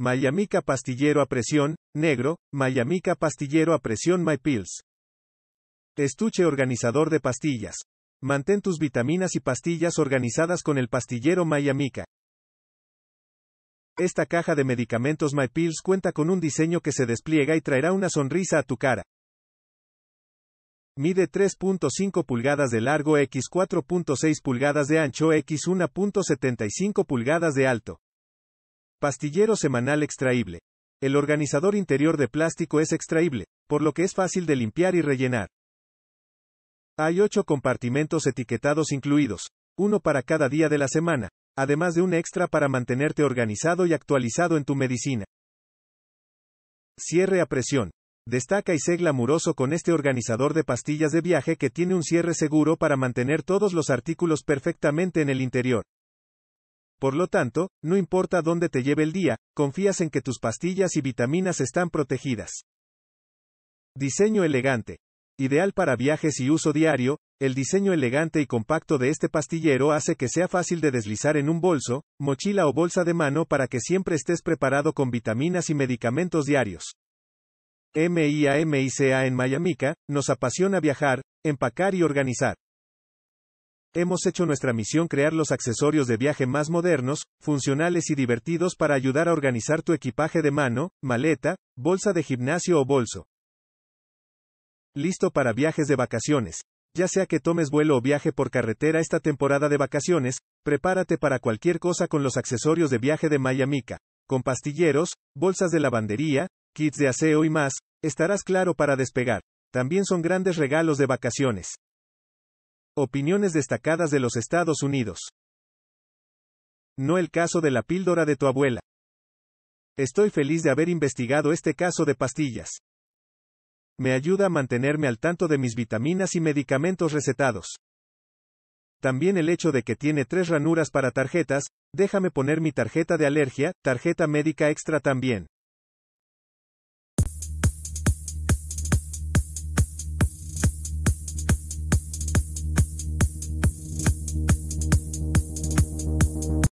Mayamica pastillero a presión, negro, Mayamica pastillero a presión MyPills. Estuche organizador de pastillas. Mantén tus vitaminas y pastillas organizadas con el pastillero Mayamica. Esta caja de medicamentos MyPills cuenta con un diseño que se despliega y traerá una sonrisa a tu cara. Mide 3.5 pulgadas de largo x 4.6 pulgadas de ancho x 1.75 pulgadas de alto. Pastillero semanal extraíble. El organizador interior de plástico es extraíble, por lo que es fácil de limpiar y rellenar. Hay ocho compartimentos etiquetados incluidos, uno para cada día de la semana, además de un extra para mantenerte organizado y actualizado en tu medicina. Cierre a presión. Destaca y sé glamuroso con este organizador de pastillas de viaje que tiene un cierre seguro para mantener todos los artículos perfectamente en el interior. Por lo tanto, no importa dónde te lleve el día, confías en que tus pastillas y vitaminas están protegidas. Diseño elegante. Ideal para viajes y uso diario, el diseño elegante y compacto de este pastillero hace que sea fácil de deslizar en un bolso, mochila o bolsa de mano para que siempre estés preparado con vitaminas y medicamentos diarios. MIAMICA en Miamica, nos apasiona viajar, empacar y organizar. Hemos hecho nuestra misión crear los accesorios de viaje más modernos, funcionales y divertidos para ayudar a organizar tu equipaje de mano, maleta, bolsa de gimnasio o bolso. Listo para viajes de vacaciones. Ya sea que tomes vuelo o viaje por carretera esta temporada de vacaciones, prepárate para cualquier cosa con los accesorios de viaje de Miamica. Con pastilleros, bolsas de lavandería, kits de aseo y más, estarás claro para despegar. También son grandes regalos de vacaciones. Opiniones destacadas de los Estados Unidos. No el caso de la píldora de tu abuela. Estoy feliz de haber investigado este caso de pastillas. Me ayuda a mantenerme al tanto de mis vitaminas y medicamentos recetados. También el hecho de que tiene tres ranuras para tarjetas, déjame poner mi tarjeta de alergia, tarjeta médica extra también.